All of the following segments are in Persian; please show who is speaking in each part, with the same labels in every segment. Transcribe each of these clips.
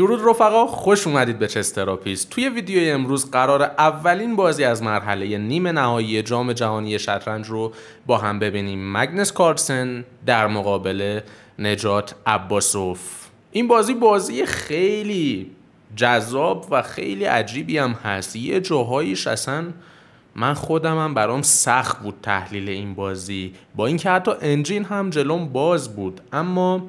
Speaker 1: درود رفقا خوش اومدید به چست توی ویدیو امروز قرار اولین بازی از مرحله نیمه نهایی جام جهانی شطرنج رو با هم ببینیم مگنس کارسن در مقابل نجات عباسوف این بازی بازی خیلی جذاب و خیلی عجیبی هم هست یه جاهاییش اصلا من خودم هم برام سخت بود تحلیل این بازی با اینکه حتی انجین هم جلوم باز بود اما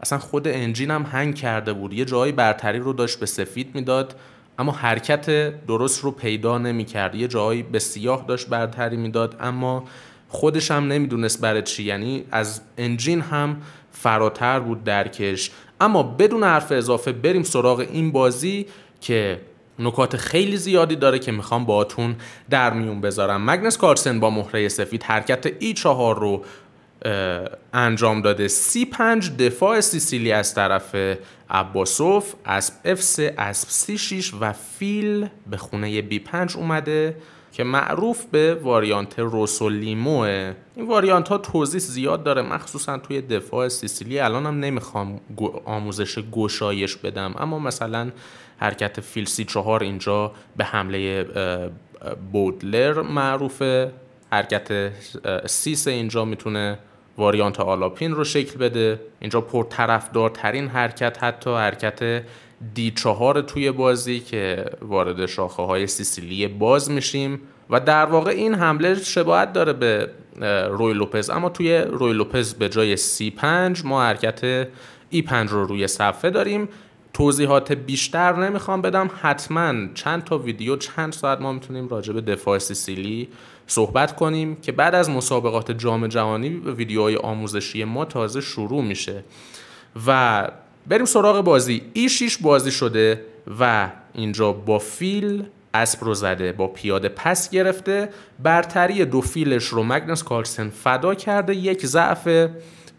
Speaker 1: اصلا خود انجین هم هنگ کرده بود یه جایی برتری رو داشت به سفید میداد اما حرکت درست رو پیدا نمی کرد یه جایی به سیاه داشت برتری میداد اما خودش هم نمیدونست برای چی یعنی از انجین هم فراتر بود درکش اما بدون حرف اضافه بریم سراغ این بازی که نکات خیلی زیادی داره که میخوام باهاتون در میون بذارم مگنس کارسن با مهره سفید حرکت ای چهار رو انجام داده پنج دفاع سیسیلی از طرف عباسوف اسب اف سه اسب سی 6 و فیل به خونه B5 اومده که معروف به واریانت روسولیموه این واریانت ها توضیح زیاد داره مخصوصا توی دفاع سیسیلی الان هم نمیخوام آموزش گشایش بدم اما مثلا حرکت فیل سی چهار اینجا به حمله بودلر معروفه حرکت سیس اینجا میتونه واریانت آلاپین رو شکل بده اینجا پرطرفدارترین حرکت حتی حرکت دی چهار توی بازی که وارد شاخه های سیسیلی باز میشیم و در واقع این حمله شباهت داره به روی لوپز اما توی روی لوپز به جای سی 5 ما حرکت ای 5 رو روی صفحه داریم توضیحات بیشتر نمیخوام بدم حتما چند تا ویدیو چند ساعت ما میتونیم راجع به دفاع سیسیلی صحبت کنیم که بعد از مسابقات جام جهانی ویدیوهای آموزشی ما تازه شروع میشه و بریم سراغ بازی ای بازی شده و اینجا با فیل اسب رو زده با پیاده پس گرفته برتری دو فیلش رو مگنس کارلسن فدا کرده یک ضعف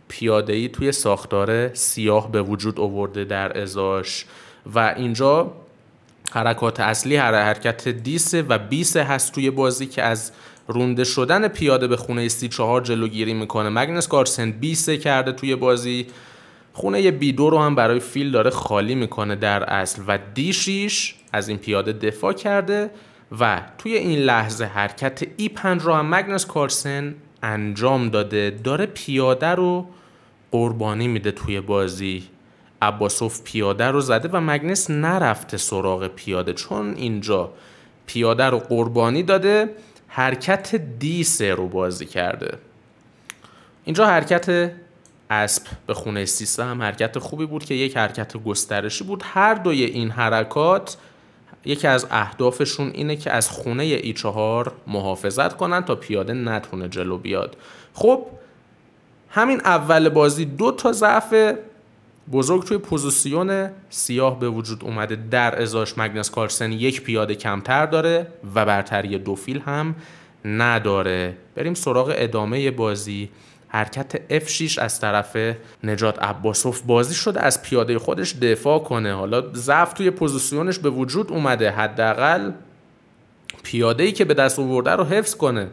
Speaker 1: پیاده ای توی ساختار سیاه به وجود آورده در ازاش و اینجا حرکات اصلی هر حرکت دیسه و بیسه هست توی بازی که از رونده شدن پیاده به خونه سی چهار جلوگیری میکنه مگنس کارسن بیسه کرده توی بازی خونه بی دو رو هم برای فیل داره خالی میکنه در اصل و دیشیش از این پیاده دفاع کرده و توی این لحظه حرکت ای پنج رو هم مگنس کارسن انجام داده داره پیاده رو قربانی میده توی بازی عباسوف پیاده رو زده و مگنس نرفته سراغ پیاده چون اینجا پیاده رو قربانی داده حرکت دی رو بازی کرده اینجا حرکت اسب به خونه سیسه هم حرکت خوبی بود که یک حرکت گسترشی بود هر دوی این حرکات یکی از اهدافشون اینه که از خونه ای چهار محافظت کنن تا پیاده نتونه جلو بیاد خب همین اول بازی دو تا ضعف بزرگ توی پوزیسیون سیاه به وجود اومده در ازاش مگنس کارسن یک پیاده کمتر داره و برتری دو فیل هم نداره بریم سراغ ادامه بازی حرکت F6 از طرف نجات عباسوف بازی شده از پیاده خودش دفاع کنه حالا ضعف توی پوزیسیونش به وجود اومده حداقل پیاده ای که به دست آورده رو حفظ کنه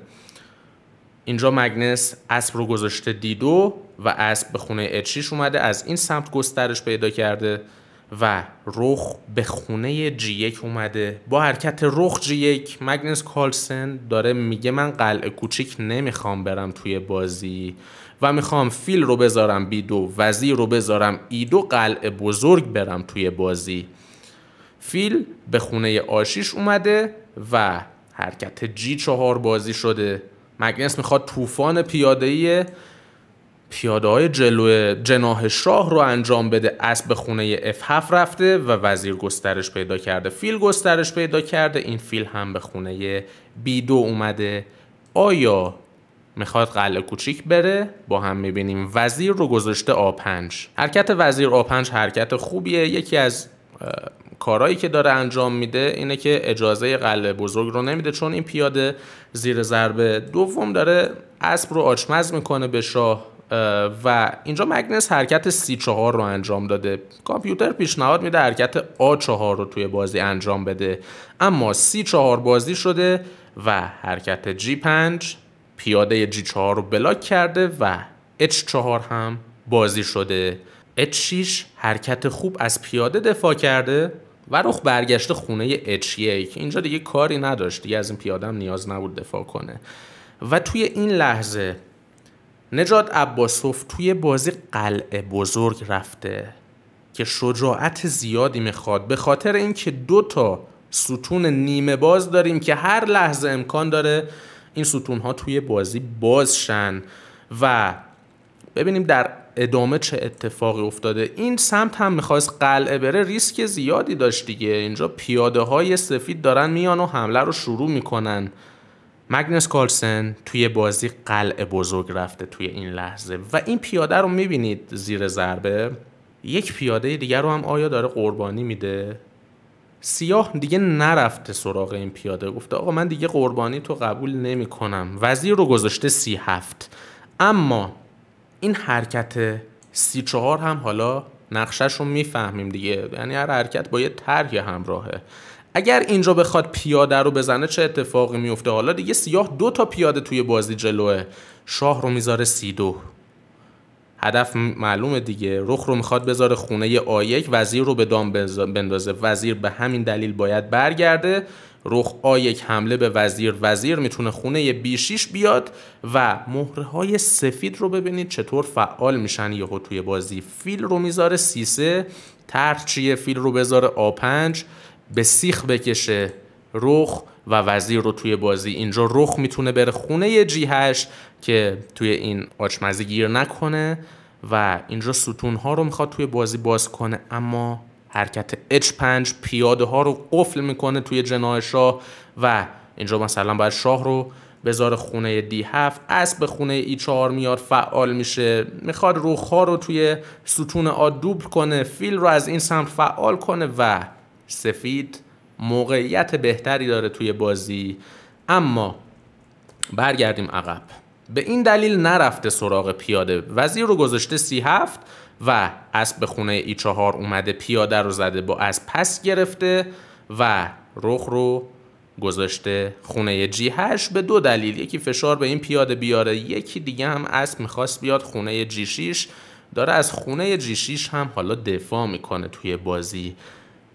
Speaker 1: اینجا مگنس اسب رو گذاشته دیدو و اسب به خونه اچیش اومده از این سمت گسترش پیدا کرده و رخ به خونه جی یک اومده با حرکت رخ جی یک مگنس کالسن داره میگه من قلعه کوچیک نمیخوام برم توی بازی و میخوام فیل رو بذارم بی دو وزیر رو بذارم ای دو قلعه بزرگ برم توی بازی فیل به خونه آشیش اومده و حرکت جی چهار بازی شده مگنس میخواد طوفان ای پیاده های جلو جناح شاه رو انجام بده اسب به خونه F7 رفته و وزیر گسترش پیدا کرده فیل گسترش پیدا کرده این فیل هم به خونه B2 اومده آیا میخواد قلعه کوچیک بره با هم میبینیم وزیر رو گذاشته A5 حرکت وزیر A5 حرکت خوبیه یکی از کارایی که داره انجام میده اینه که اجازه قلب بزرگ رو نمیده چون این پیاده زیر ضربه دوم داره اسب رو آچمز میکنه به شاه و اینجا مگنس حرکت سی چهار رو انجام داده کامپیوتر پیشنهاد میده حرکت آ چهار رو توی بازی انجام بده اما سی چهار بازی شده و حرکت جی پنج پیاده جی چهار رو بلاک کرده و اچ چهار هم بازی شده اچ 6 حرکت خوب از پیاده دفاع کرده و رخ برگشته خونه H. که اینجا دیگه کاری نداشت دیگه از این پیادم نیاز نبود دفاع کنه و توی این لحظه نجات عباسوف توی بازی قلعه بزرگ رفته که شجاعت زیادی میخواد به خاطر اینکه دو تا ستون نیمه باز داریم که هر لحظه امکان داره این ستون ها توی بازی بازشن و ببینیم در ادامه چه اتفاقی افتاده این سمت هم میخواست قلعه بره ریسک زیادی داشت دیگه اینجا پیاده های سفید دارن میان و حمله رو شروع میکنن مگنس کالسن توی بازی قلعه بزرگ رفته توی این لحظه و این پیاده رو میبینید زیر ضربه یک پیاده دیگر رو هم آیا داره قربانی میده سیاه دیگه نرفته سراغ این پیاده گفته آقا من دیگه قربانی تو قبول نمیکنم وزیر رو گذاشته سی هفت اما این حرکت سی چهار هم حالا نقشهش رو میفهمیم دیگه یعنی هر حرکت با یه طرح همراهه اگر اینجا بخواد پیاده رو بزنه چه اتفاقی میفته حالا دیگه سیاه دو تا پیاده توی بازی جلوه شاه رو میذاره سی دو هدف معلومه دیگه رخ رو میخواد بذاره خونه آیک وزیر رو به دام بندازه وزیر به همین دلیل باید برگرده رخ آ یک حمله به وزیر وزیر میتونه خونه بیشیش بیاد و مهره های سفید رو ببینید چطور فعال میشن یهو توی بازی فیل رو میذاره سیسه طرح فیل رو بذاره آ پنج به سیخ بکشه رخ و وزیر رو توی بازی اینجا رخ میتونه بره خونه جی هش که توی این آچمزی گیر نکنه و اینجا ستون ها رو میخواد توی بازی باز کنه اما حرکت H5 پیاده ها رو قفل میکنه توی جناه شاه و اینجا مثلا باید شاه رو بذار خونه دی 7 اسب به خونه E4 میاد فعال میشه میخواد ها رو توی ستون آ دوبل کنه فیل رو از این سمت فعال کنه و سفید موقعیت بهتری داره توی بازی اما برگردیم عقب به این دلیل نرفته سراغ پیاده وزیر رو گذاشته سی 7 و اسب به خونه ای چهار اومده پیاده رو زده با از پس گرفته و رخ رو گذاشته خونه جی هش به دو دلیل یکی فشار به این پیاده بیاره یکی دیگه هم اسب میخواست بیاد خونه جی شیش داره از خونه جی شیش هم حالا دفاع میکنه توی بازی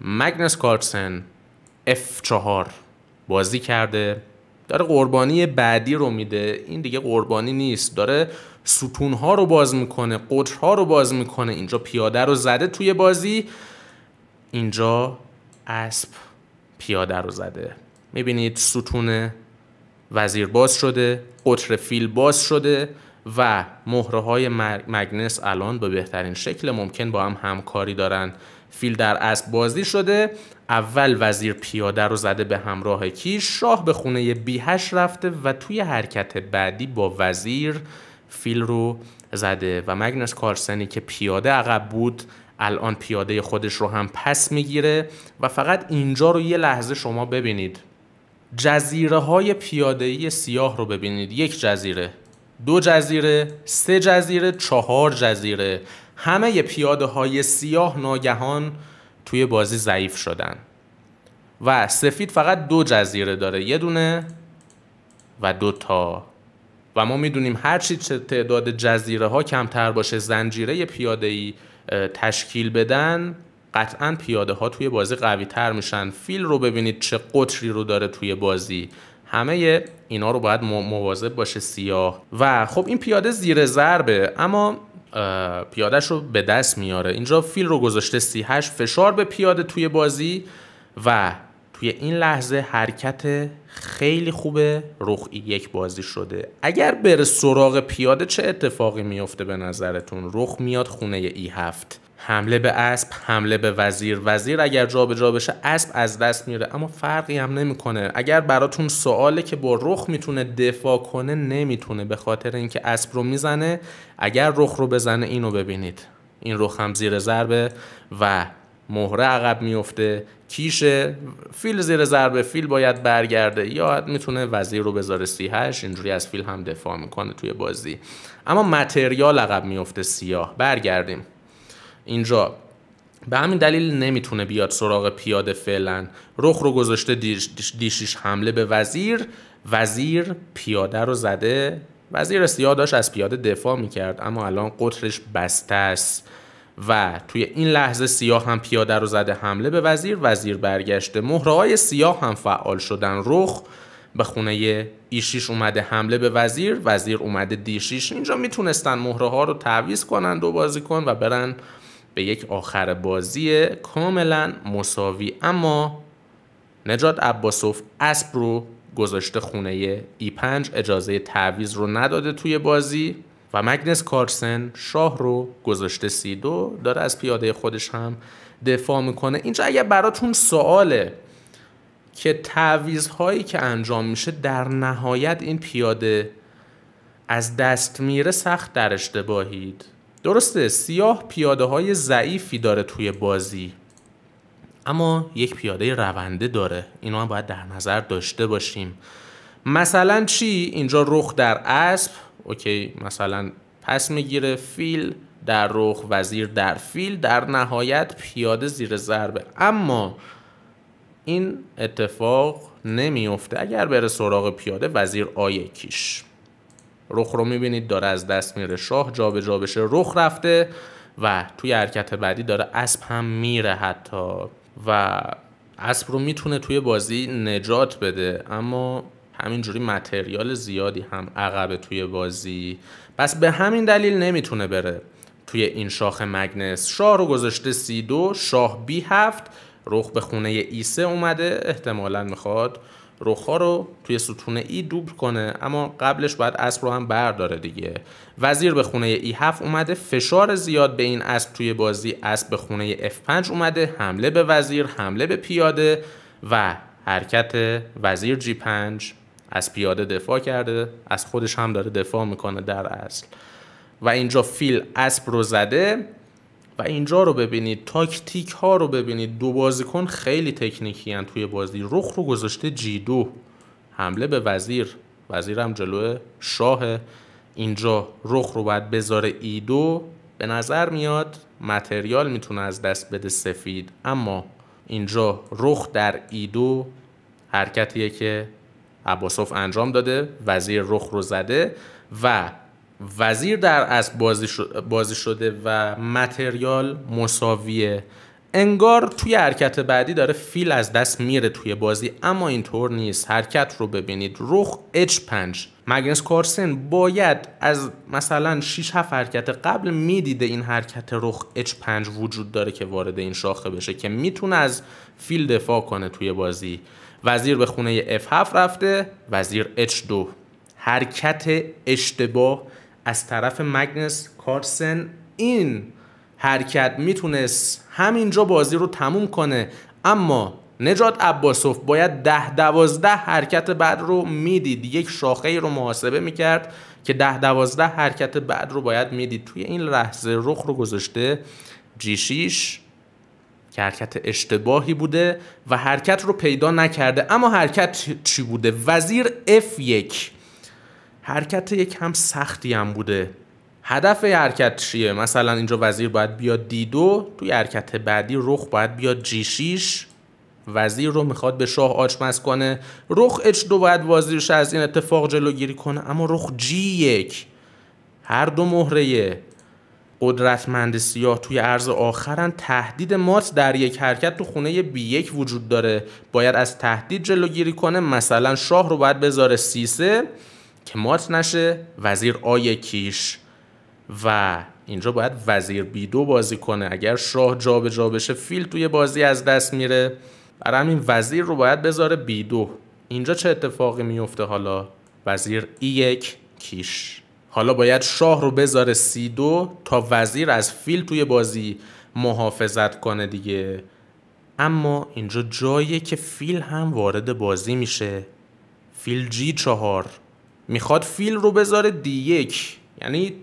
Speaker 1: مگنس کارسن اف 4 بازی کرده داره قربانی بعدی رو میده این دیگه قربانی نیست داره ستون ها رو باز میکنه قطر رو باز میکنه اینجا پیاده رو زده توی بازی اینجا اسب پیاده رو زده میبینید ستون وزیر باز شده قطر فیل باز شده و مهره های مگنس الان به بهترین شکل ممکن با هم همکاری دارن فیل در اسب بازی شده اول وزیر پیاده رو زده به همراه کیش شاه به خونه بی رفته و توی حرکت بعدی با وزیر فیل رو زده و مگنس کارسنی که پیاده عقب بود الان پیاده خودش رو هم پس میگیره و فقط اینجا رو یه لحظه شما ببینید جزیره های پیاده سیاه رو ببینید یک جزیره دو جزیره سه جزیره چهار جزیره همه پیاده های سیاه ناگهان توی بازی ضعیف شدن و سفید فقط دو جزیره داره یه دونه و دو تا و ما میدونیم هرچی تعداد جزیره ها کمتر باشه زنجیره پیاده ای تشکیل بدن قطعا پیاده ها توی بازی قوی تر میشن فیل رو ببینید چه قطری رو داره توی بازی همه اینا رو باید مواظب باشه سیاه و خب این پیاده زیر ضربه اما پیادهش رو به دست میاره اینجا فیل رو گذاشته سی فشار به پیاده توی بازی و توی این لحظه حرکت خیلی خوبه رخ یک بازی شده اگر بره سراغ پیاده چه اتفاقی میفته به نظرتون رخ میاد خونه ای هفت حمله به اسب حمله به وزیر وزیر اگر جابجا جا بشه اسب از دست میره اما فرقی هم نمیکنه اگر براتون سواله که با رخ میتونه دفاع کنه نمیتونه به خاطر اینکه اسب رو میزنه اگر رخ رو بزنه اینو ببینید این رخ هم زیر ضربه و مهره عقب میفته کیشه فیل زیر ضربه فیل باید برگرده یا میتونه وزیر رو بذاره سی هش اینجوری از فیل هم دفاع میکنه توی بازی اما متریال عقب میفته سیاه برگردیم اینجا به همین دلیل نمیتونه بیاد سراغ پیاده فعلا رخ رو گذاشته دیش دیشیش حمله به وزیر وزیر پیاده رو زده وزیر سیاه داشت از پیاده دفاع میکرد اما الان قطرش بسته است و توی این لحظه سیاه هم پیاده رو زده حمله به وزیر وزیر برگشته های سیاه هم فعال شدن رخ به خونه ایشیش اومده حمله به وزیر وزیر اومده دیشیش اینجا میتونستن مهره ها رو تعویز کنن دو کن و برن به یک آخر بازی کاملا مساوی اما نجات عباسوف اسب رو گذاشته خونه ای 5 اجازه تعویز رو نداده توی بازی و مگنس کارسن شاه رو گذاشته سی دو داره از پیاده خودش هم دفاع میکنه اینجا اگر براتون سواله که تعویز هایی که انجام میشه در نهایت این پیاده از دست میره سخت در اشتباهید درسته سیاه پیاده های ضعیفی داره توی بازی اما یک پیاده رونده داره اینو هم باید در نظر داشته باشیم مثلا چی اینجا رخ در اسب اوکی مثلا پس میگیره فیل در رخ وزیر در فیل در نهایت پیاده زیر ضربه اما این اتفاق نمیفته اگر بره سراغ پیاده وزیر آیکیش رخ رو میبینید داره از دست میره شاه جابجا جا بشه رخ رفته و توی حرکت بعدی داره اسب هم میره حتی و اسب رو میتونه توی بازی نجات بده اما همینجوری متریال زیادی هم عقبه توی بازی پس به همین دلیل نمیتونه بره توی این شاخ مگنس شاه رو گذاشته سی دو شاه بی هفت رخ به خونه ای سه اومده احتمالا میخواد رخها رو توی ستون ای دوبل کنه اما قبلش باید اسب رو هم برداره دیگه وزیر به خونه ای 7 اومده فشار زیاد به این اسب توی بازی اسب به خونه اف 5 اومده حمله به وزیر حمله به پیاده و حرکت وزیر G5 از پیاده دفاع کرده از خودش هم داره دفاع میکنه در اصل و اینجا فیل اسب رو زده و اینجا رو ببینید تاکتیک ها رو ببینید دو بازیکن خیلی تکنیکی هن توی بازی رخ رو گذاشته دو حمله به وزیر وزیر هم جلو شاه اینجا رخ رو باید بذاره ایدو به نظر میاد متریال میتونه از دست بده سفید اما اینجا رخ در ایدو حرکتیه که عباسوف انجام داده وزیر رخ رو زده و وزیر در از بازی, شده و متریال مساویه انگار توی حرکت بعدی داره فیل از دست میره توی بازی اما اینطور نیست حرکت رو ببینید رخ H5 مگنس کارسن باید از مثلا 6 7 حرکت قبل میدیده این حرکت رخ H5 وجود داره که وارد این شاخه بشه که میتونه از فیل دفاع کنه توی بازی وزیر به خونه F7 رفته وزیر H2 حرکت اشتباه از طرف مگنس کارسن این حرکت میتونست همینجا بازی رو تموم کنه اما نجات عباسوف باید ده دوازده حرکت بعد رو میدید یک شاخه ای رو محاسبه میکرد که ده دوازده حرکت بعد رو باید میدید توی این لحظه رخ رو گذاشته G6 که حرکت اشتباهی بوده و حرکت رو پیدا نکرده اما حرکت چی بوده وزیر F1 حرکت یک هم سختی هم بوده هدف حرکت چیه مثلا اینجا وزیر باید بیاد دی 2 توی حرکت بعدی رخ باید بیاد G6 وزیر رو میخواد به شاه آچمز کنه رخ اچ 2 باید وزیرش از این اتفاق جلوگیری کنه اما رخ G1 هر دو مهره قدرتمند سیاه توی ارز آخرن تهدید مات در یک حرکت تو خونه بی یک وجود داره باید از تهدید جلوگیری کنه مثلا شاه رو باید بذاره سیسه که مات نشه وزیر آی کیش و اینجا باید وزیر بی دو بازی کنه اگر شاه جابجا جا بشه فیل توی بازی از دست میره برای همین وزیر رو باید بذاره بی دو اینجا چه اتفاقی میفته حالا وزیر ای یک کیش حالا باید شاه رو بذاره سی دو تا وزیر از فیل توی بازی محافظت کنه دیگه اما اینجا جاییه که فیل هم وارد بازی میشه فیل جی چهار میخواد فیل رو بذاره دی یک یعنی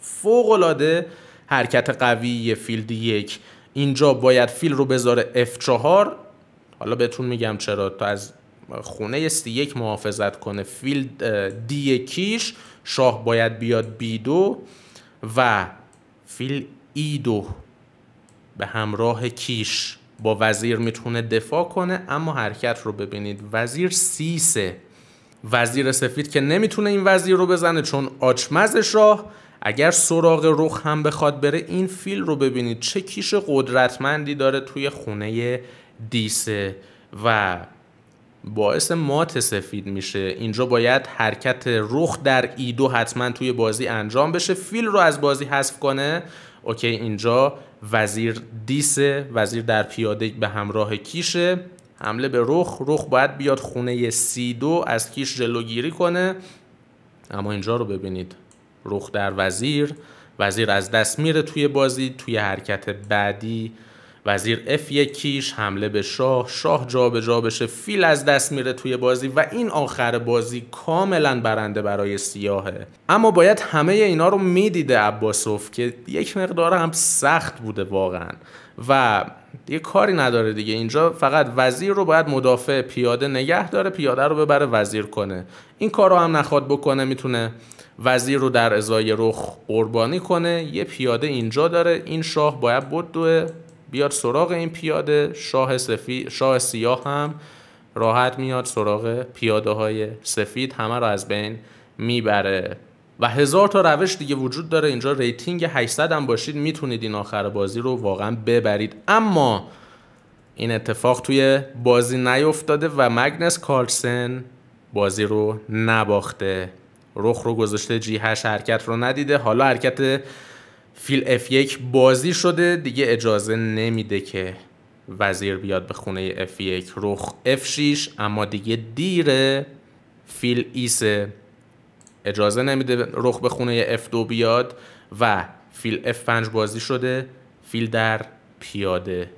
Speaker 1: فوقلاده حرکت قوی فیل دی یک اینجا باید فیل رو بذاره اف چهار حالا بهتون میگم چرا تا از خونه سی یک محافظت کنه فیل دی یکیش شاه باید بیاد بی دو و فیل ای دو به همراه کیش با وزیر میتونه دفاع کنه اما حرکت رو ببینید وزیر سیسه وزیر سفید که نمیتونه این وزیر رو بزنه چون آچمز شاه اگر سراغ رخ هم بخواد بره این فیل رو ببینید چه کیش قدرتمندی داره توی خونه دیسه و باعث مات سفید میشه اینجا باید حرکت رخ در ایدو حتما توی بازی انجام بشه فیل رو از بازی حذف کنه اوکی اینجا وزیر دیسه وزیر در پیاده به همراه کیشه حمله به رخ رخ باید بیاد خونه سی دو از کیش جلوگیری کنه اما اینجا رو ببینید رخ در وزیر وزیر از دست میره توی بازی توی حرکت بعدی وزیر اف کیش حمله به شاه شاه به جا بشه فیل از دست میره توی بازی و این آخر بازی کاملا برنده برای سیاهه اما باید همه اینا رو میدیده عباسوف که یک مقدار هم سخت بوده واقعا و یه کاری نداره دیگه اینجا فقط وزیر رو باید مدافع پیاده نگه داره پیاده رو ببره وزیر کنه این کار رو هم نخواد بکنه میتونه وزیر رو در ازای رخ قربانی کنه یه پیاده اینجا داره این شاه باید بدوه بیاد سراغ این پیاده شاه, سفید، شاه سیاه هم راحت میاد سراغ پیاده های سفید همه رو از بین میبره و هزار تا روش دیگه وجود داره اینجا ریتینگ 800 هم باشید میتونید این آخر بازی رو واقعا ببرید اما این اتفاق توی بازی نیفتاده و مگنس کارلسن بازی رو نباخته رخ رو گذاشته جی هش حرکت رو ندیده حالا حرکت فیل F1 بازی شده دیگه اجازه نمیده که وزیر بیاد به خونه F1 رخ f 6 اما دیگه دیره فیل ایسه اجازه نمیده رخ به خونه f 2 بیاد و فیل f 5 بازی شده فیل در پیاده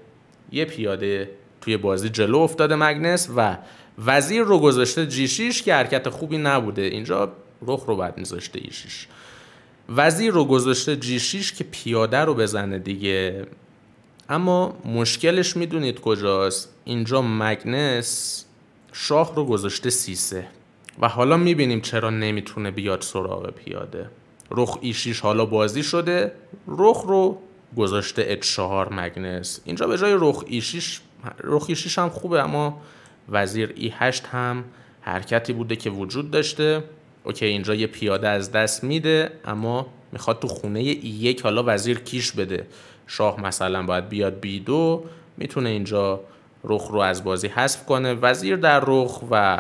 Speaker 1: یه پیاده توی بازی جلو افتاده مگنس و وزیر رو گذاشته جی 6 که حرکت خوبی نبوده اینجا رخ رو بعد میذاشته ای 6 وزیر رو گذاشته جیشیش که پیاده رو بزنه دیگه اما مشکلش میدونید کجاست اینجا مگنس شاه رو گذاشته سیسه و حالا میبینیم چرا نمیتونه بیاد سراغ پیاده رخ ایشیش حالا بازی شده رخ رو گذاشته H4 مگنس اینجا به جای رخ ایشیش رخ ایشیش هم خوبه اما وزیر ای 8 هم حرکتی بوده که وجود داشته اوکی اینجا یه پیاده از دست میده اما میخواد تو خونه ای یک حالا وزیر کیش بده شاه مثلا باید بیاد بی دو میتونه اینجا رخ رو از بازی حذف کنه وزیر در رخ و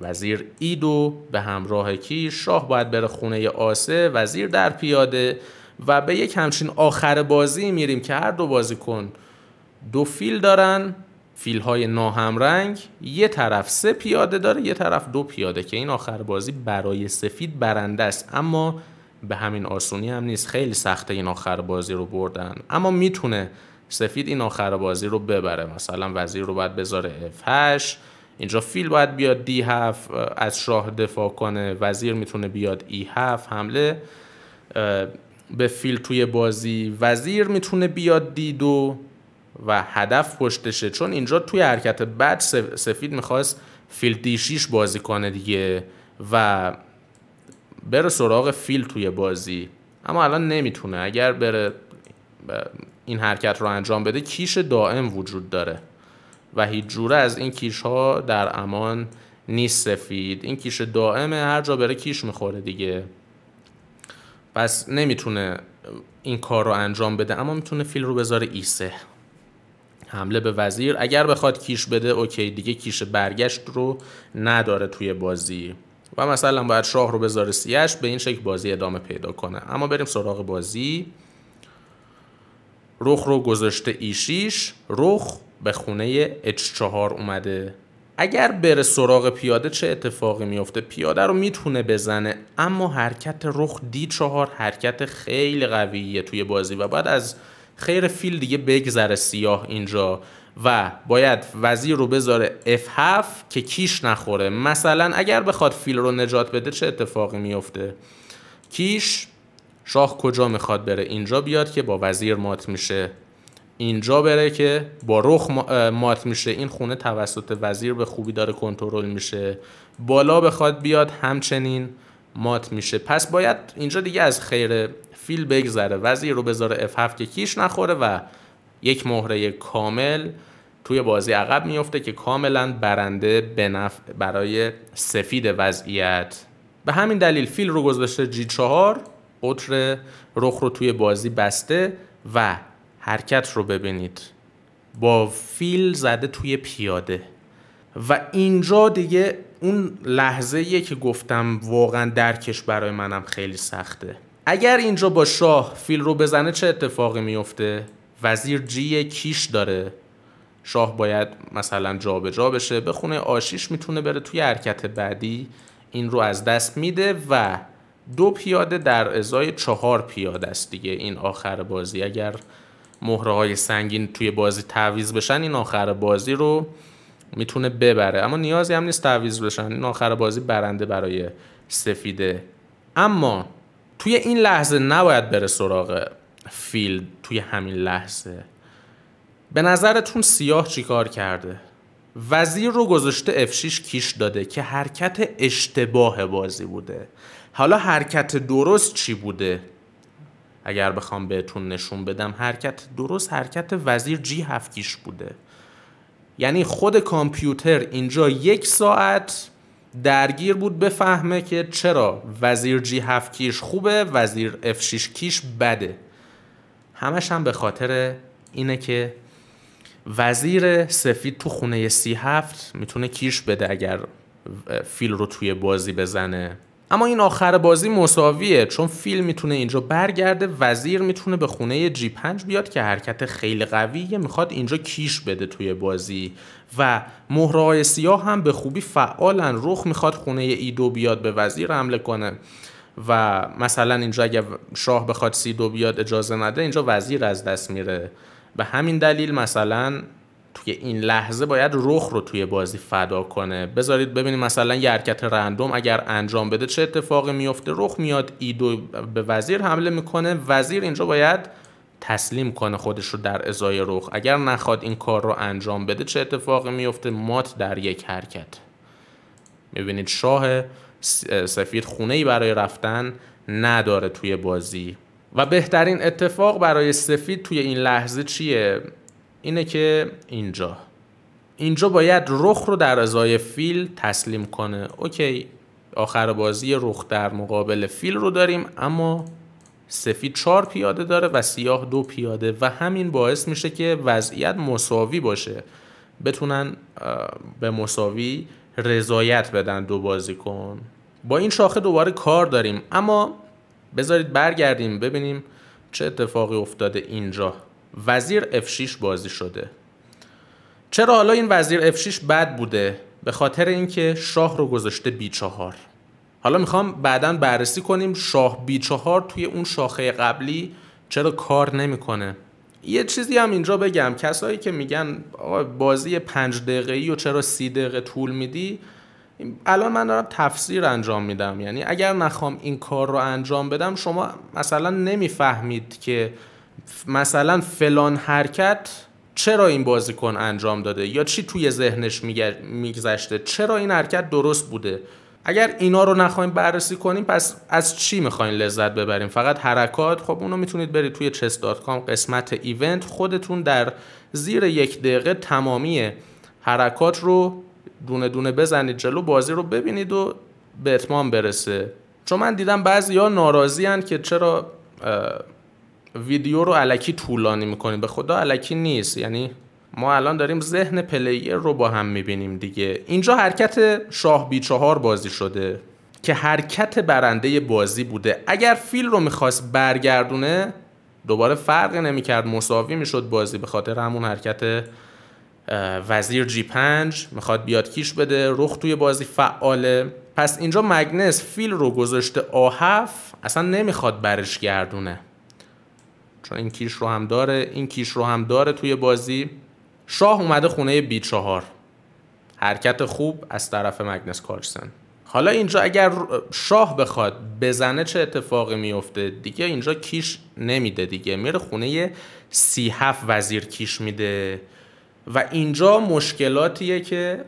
Speaker 1: وزیر ای دو به همراه کی شاه باید بره خونه آسه وزیر در پیاده و به یک همچین آخر بازی میریم که هر دو بازیکن دو فیل دارن فیل های ناهمرنگ یه طرف سه پیاده داره یه طرف دو پیاده که این آخر بازی برای سفید برنده است اما به همین آسونی هم نیست خیلی سخته این آخر بازی رو بردن اما میتونه سفید این آخر بازی رو ببره مثلا وزیر رو باید بذاره F8 اینجا فیل باید بیاد D7 از شاه دفاع کنه وزیر میتونه بیاد E7 حمله به فیل توی بازی وزیر میتونه بیاد d دو و هدف پشتشه چون اینجا توی حرکت بعد سفید میخواست فیل دیشیش بازی کنه دیگه و بره سراغ فیل توی بازی اما الان نمیتونه اگر بره این حرکت رو انجام بده کیش دائم وجود داره و هیچ جوره از این کیش ها در امان نیست سفید این کیش دائمه هر جا بره کیش میخوره دیگه پس نمیتونه این کار رو انجام بده اما میتونه فیل رو بذاره ایسه حمله به وزیر اگر بخواد کیش بده اوکی دیگه کیش برگشت رو نداره توی بازی و مثلا باید شاه رو بذاره سیاش به این شکل بازی ادامه پیدا کنه اما بریم سراغ بازی رخ رو گذاشته ایشیش رخ به خونه اچ 4 اومده اگر بره سراغ پیاده چه اتفاقی میفته پیاده رو میتونه بزنه اما حرکت رخ دی چهار حرکت خیلی قویه توی بازی و بعد از خیر فیل دیگه بگذره سیاه اینجا و باید وزیر رو بذاره F7 که کیش نخوره مثلا اگر بخواد فیل رو نجات بده چه اتفاقی میفته کیش شاه کجا میخواد بره اینجا بیاد که با وزیر مات میشه اینجا بره که با رخ مات میشه این خونه توسط وزیر به خوبی داره کنترل میشه بالا بخواد بیاد همچنین مات میشه پس باید اینجا دیگه از خیر فیل بگذره وزیر رو بذاره اف 7 که کیش نخوره و یک مهره کامل توی بازی عقب میفته که کاملا برنده به برای سفید وضعیت به همین دلیل فیل رو گذاشته جی 4 قطر رخ رو توی بازی بسته و حرکت رو ببینید با فیل زده توی پیاده و اینجا دیگه اون لحظه که گفتم واقعا درکش برای منم خیلی سخته اگر اینجا با شاه فیل رو بزنه چه اتفاقی میفته وزیر جی کیش داره شاه باید مثلا جابجا جا بشه به خونه آشیش میتونه بره توی حرکت بعدی این رو از دست میده و دو پیاده در ازای چهار پیاده است دیگه این آخر بازی اگر مهره های سنگین توی بازی تعویز بشن این آخر بازی رو میتونه ببره اما نیازی هم نیست تعویز بشن این آخر بازی برنده برای سفیده اما توی این لحظه نباید بره سراغ فیلد توی همین لحظه به نظرتون سیاه چیکار کرده وزیر رو گذاشته F6 کیش داده که حرکت اشتباه بازی بوده حالا حرکت درست چی بوده اگر بخوام بهتون نشون بدم حرکت درست حرکت وزیر جی 7 کیش بوده یعنی خود کامپیوتر اینجا یک ساعت درگیر بود بفهمه که چرا وزیر جی 7 کیش خوبه وزیر اف 6 کیش بده همش هم به خاطر اینه که وزیر سفید تو خونه سی هفت میتونه کیش بده اگر فیل رو توی بازی بزنه اما این آخر بازی مساویه چون فیل میتونه اینجا برگرده وزیر میتونه به خونه جی 5 بیاد که حرکت خیلی قویه میخواد اینجا کیش بده توی بازی و مهرهای سیاه هم به خوبی فعالن رخ میخواد خونه ای دو بیاد به وزیر حمله کنه و مثلا اینجا اگه شاه بخواد سی دو بیاد اجازه نده اینجا وزیر از دست میره به همین دلیل مثلا توی این لحظه باید رخ رو توی بازی فدا کنه بذارید ببینیم مثلا یه حرکت رندوم اگر انجام بده چه اتفاقی میفته رخ میاد ایدو به وزیر حمله میکنه وزیر اینجا باید تسلیم کنه خودش رو در ازای رخ اگر نخواد این کار رو انجام بده چه اتفاقی میفته مات در یک حرکت میبینید شاه سفید خونه ای برای رفتن نداره توی بازی و بهترین اتفاق برای سفید توی این لحظه چیه اینه که اینجا اینجا باید رخ رو در ازای فیل تسلیم کنه اوکی آخر بازی رخ در مقابل فیل رو داریم اما سفید چهار پیاده داره و سیاه دو پیاده و همین باعث میشه که وضعیت مساوی باشه بتونن به مساوی رضایت بدن دو کن با این شاخه دوباره کار داریم اما بذارید برگردیم ببینیم چه اتفاقی افتاده اینجا وزیر F6 بازی شده چرا حالا این وزیر F6 بد بوده به خاطر اینکه شاه رو گذاشته B4 حالا میخوام بعدا بررسی کنیم شاه B4 توی اون شاخه قبلی چرا کار نمیکنه یه چیزی هم اینجا بگم کسایی که میگن بازی پنج دقیقه ای و چرا سی دقیقه طول میدی الان من دارم تفسیر انجام میدم یعنی اگر نخوام این کار رو انجام بدم شما مثلا نمیفهمید که مثلا فلان حرکت چرا این بازیکن انجام داده یا چی توی ذهنش میگذشته چرا این حرکت درست بوده اگر اینا رو نخوایم بررسی کنیم پس از چی میخواین لذت ببریم فقط حرکات خب اونو میتونید برید توی chess.com قسمت ایونت خودتون در زیر یک دقیقه تمامی حرکات رو دونه دونه بزنید جلو بازی رو ببینید و به اتمام برسه چون من دیدم بعضی ها ناراضی که چرا ویدیو رو علکی طولانی میکنیم به خدا علکی نیست یعنی ما الان داریم ذهن پلیر رو با هم میبینیم دیگه اینجا حرکت شاه بی چهار بازی شده که حرکت برنده بازی بوده اگر فیل رو میخواست برگردونه دوباره فرق نمیکرد مساوی میشد بازی به خاطر همون حرکت وزیر جی 5 میخواد بیاد کیش بده رخ توی بازی فعاله پس اینجا مگنس فیل رو گذاشته آهف اصلا نمیخواد برش گردونه چون این کیش رو هم داره این کیش رو هم داره توی بازی شاه اومده خونه بی چهار حرکت خوب از طرف مگنس کارسن حالا اینجا اگر شاه بخواد بزنه چه اتفاقی میفته دیگه اینجا کیش نمیده دیگه میره خونه سی هفت وزیر کیش میده و اینجا مشکلاتیه که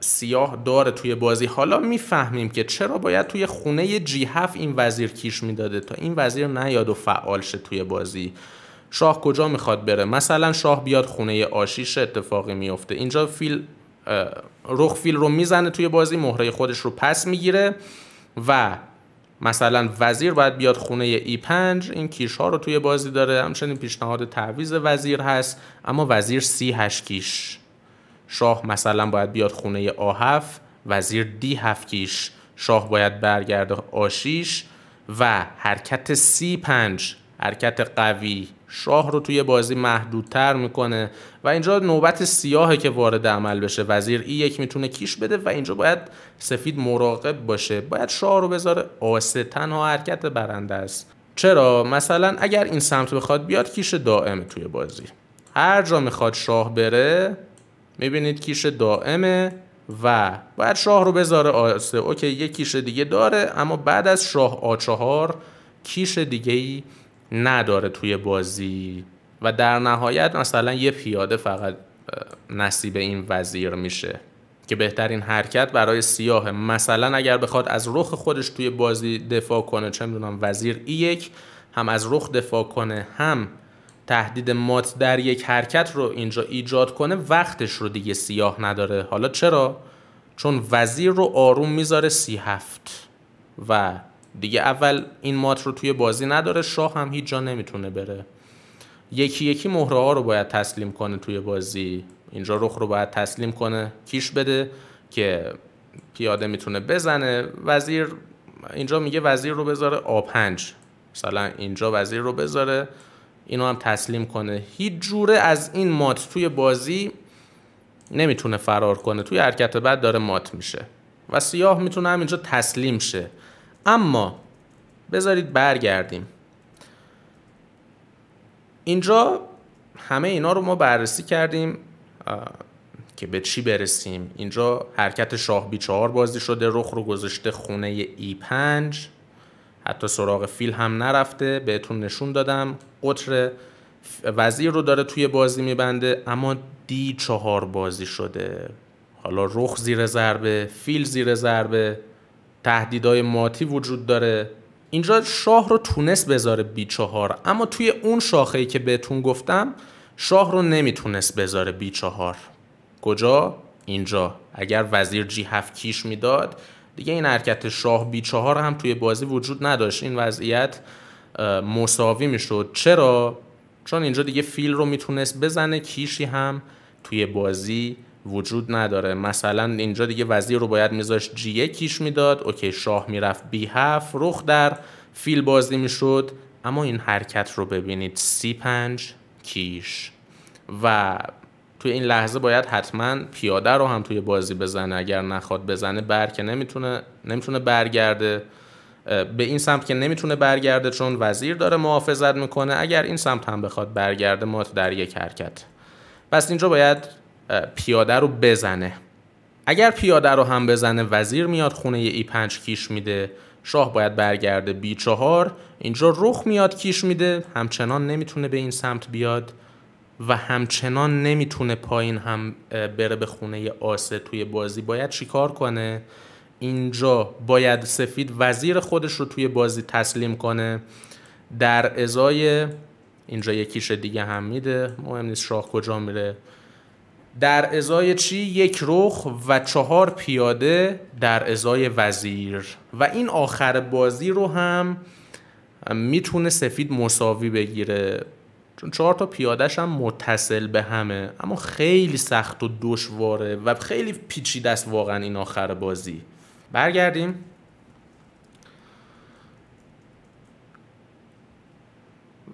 Speaker 1: سیاه داره توی بازی حالا میفهمیم که چرا باید توی خونه جی 7 این وزیر کیش میداده تا این وزیر نیاد و فعال شه توی بازی شاه کجا میخواد بره مثلا شاه بیاد خونه آشیش اتفاقی میفته اینجا فیل رخ فیل رو میزنه توی بازی مهره خودش رو پس میگیره و مثلا وزیر باید بیاد خونه ای 5 این کیش ها رو توی بازی داره همچنین پیشنهاد تعویز وزیر هست اما وزیر سی هش کیش شاه مثلا باید بیاد خونه آهف وزیر دی هفکیش شاه باید برگرده آشیش و حرکت سی پنج حرکت قوی شاه رو توی بازی محدودتر میکنه و اینجا نوبت سیاهه که وارد عمل بشه وزیر ای یک میتونه کیش بده و اینجا باید سفید مراقب باشه باید شاه رو بذاره آسه تنها حرکت برنده است چرا مثلا اگر این سمت بخواد بیاد کیش دائم توی بازی هر جا میخواد شاه بره میبینید کیش دائمه و باید شاه رو بذاره آسه اوکی یه کیش دیگه داره اما بعد از شاه چهار کیش دیگه ای نداره توی بازی و در نهایت مثلا یه پیاده فقط نصیب این وزیر میشه که بهترین حرکت برای سیاه مثلا اگر بخواد از رخ خودش توی بازی دفاع کنه چه میدونم وزیر ای یک هم از رخ دفاع کنه هم تهدید مات در یک حرکت رو اینجا ایجاد کنه وقتش رو دیگه سیاه نداره حالا چرا؟ چون وزیر رو آروم میذاره سی هفت و دیگه اول این مات رو توی بازی نداره شاه هم هیچ جا نمیتونه بره یکی یکی مهره ها رو باید تسلیم کنه توی بازی اینجا رخ رو باید تسلیم کنه کیش بده که پیاده میتونه بزنه وزیر اینجا میگه وزیر رو بذاره آ 5 مثلا اینجا وزیر رو بذاره اینو هم تسلیم کنه هیچ جوره از این مات توی بازی نمیتونه فرار کنه توی حرکت بعد داره مات میشه و سیاه میتونه اینجا تسلیم شه اما بذارید برگردیم اینجا همه اینا رو ما بررسی کردیم که به چی برسیم اینجا حرکت شاه بی چهار بازی شده رخ رو گذاشته خونه ای 5 حتی سراغ فیل هم نرفته بهتون نشون دادم قطر وزیر رو داره توی بازی میبنده اما دی چهار بازی شده حالا رخ زیر ضربه فیل زیر ضربه تهدیدهای ماتی وجود داره اینجا شاه رو تونست بذاره بی چهار اما توی اون ای که بهتون گفتم شاه رو نمیتونست بذاره بی چهار کجا؟ اینجا اگر وزیر جی هفت کیش میداد دیگه این حرکت شاه بی چهار هم توی بازی وجود نداشت این وضعیت مساوی میشد چرا چون اینجا دیگه فیل رو میتونست بزنه کیشی هم توی بازی وجود نداره مثلا اینجا دیگه وزیر رو باید میذاشت جی کیش میداد اوکی شاه میرفت بی هفت رخ در فیل بازی میشد اما این حرکت رو ببینید سی پنج کیش و توی این لحظه باید حتما پیاده رو هم توی بازی بزنه اگر نخواد بزنه بر که نمیتونه نمیتونه برگرده به این سمت که نمیتونه برگرده چون وزیر داره محافظت میکنه اگر این سمت هم بخواد برگرده مات در یک حرکت پس اینجا باید پیاده رو بزنه اگر پیاده رو هم بزنه وزیر میاد خونه ای 5 کیش میده شاه باید برگرده بی چهار اینجا رخ میاد کیش میده همچنان نمیتونه به این سمت بیاد و همچنان نمیتونه پایین هم بره به خونه آسه توی بازی باید چیکار کنه اینجا باید سفید وزیر خودش رو توی بازی تسلیم کنه در ازای اینجا یکیش دیگه هم میده مهم نیست شاه کجا میره در ازای چی یک رخ و چهار پیاده در ازای وزیر و این آخر بازی رو هم میتونه سفید مساوی بگیره چون چهار تا پیادش هم متصل به همه اما خیلی سخت و دشواره و خیلی پیچیده است واقعا این آخر بازی برگردیم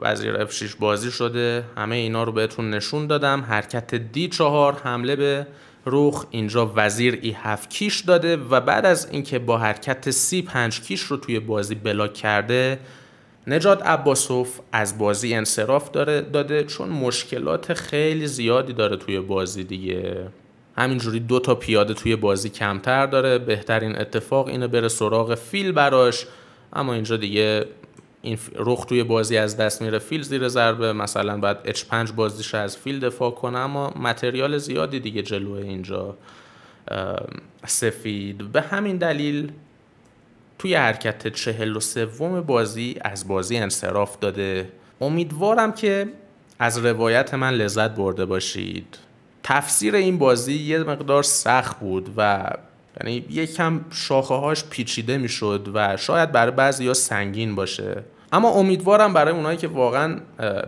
Speaker 1: وزیر F6 بازی شده همه اینا رو بهتون نشون دادم حرکت D4 حمله به رخ اینجا وزیر E7 کیش داده و بعد از اینکه با حرکت سی 5 کیش رو توی بازی بلاک کرده نجات عباسوف از بازی انصراف داره داده چون مشکلات خیلی زیادی داره توی بازی دیگه همینجوری دو تا پیاده توی بازی کمتر داره بهترین اتفاق اینه بره سراغ فیل براش اما اینجا دیگه این رخ توی بازی از دست میره فیل زیر ضربه مثلا باید اچ 5 بازیش از فیل دفاع کنه اما متریال زیادی دیگه جلوه اینجا سفید به همین دلیل توی حرکت چهل و سوم بازی از بازی انصراف داده امیدوارم که از روایت من لذت برده باشید تفسیر این بازی یه مقدار سخت بود و یعنی یکم شاخه هاش پیچیده میشد و شاید برای بعضی یا سنگین باشه اما امیدوارم برای اونایی که واقعا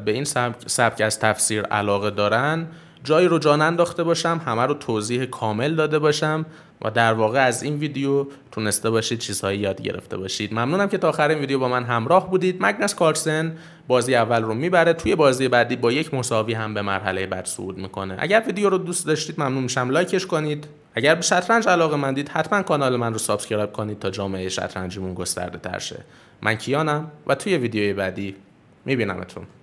Speaker 1: به این سبک از تفسیر علاقه دارن جایی رو جان انداخته باشم همه رو توضیح کامل داده باشم و در واقع از این ویدیو تونسته باشید چیزهایی یاد گرفته باشید ممنونم که تا آخر این ویدیو با من همراه بودید مگنس کارسن بازی اول رو میبره توی بازی بعدی با یک مساوی هم به مرحله بعد صعود میکنه اگر ویدیو رو دوست داشتید ممنون میشم لایکش کنید اگر به شطرنج علاقه مندید حتما کانال من رو سابسکرایب کنید تا جامعه شطرنجیمون گسترده تر شه من کیانم و توی ویدیوی بعدی میبینمتون